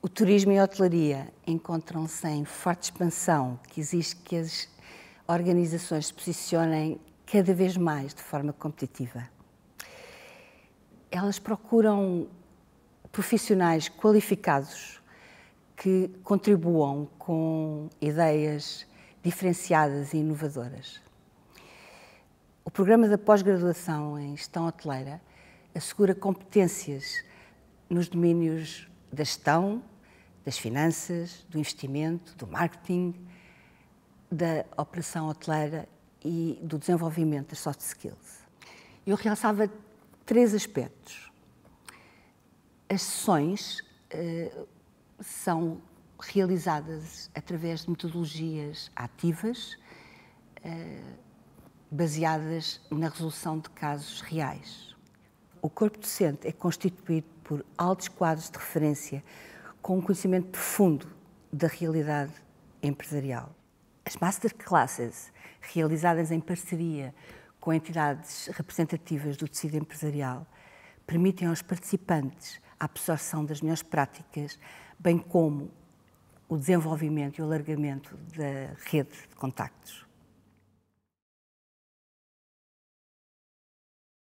O turismo e a hotelaria encontram-se em forte expansão, que exige que as organizações se posicionem cada vez mais de forma competitiva. Elas procuram profissionais qualificados que contribuam com ideias diferenciadas e inovadoras. O programa da pós-graduação em gestão hoteleira assegura competências nos domínios da gestão, das finanças, do investimento, do marketing, da operação hoteleira e do desenvolvimento das soft skills. Eu realçava três aspectos. As sessões uh, são realizadas através de metodologias ativas, uh, baseadas na resolução de casos reais. O corpo docente é constituído por altos quadros de referência com um conhecimento profundo da realidade empresarial. As masterclasses, realizadas em parceria com entidades representativas do tecido empresarial, permitem aos participantes a absorção das melhores práticas, bem como o desenvolvimento e o alargamento da rede de contactos.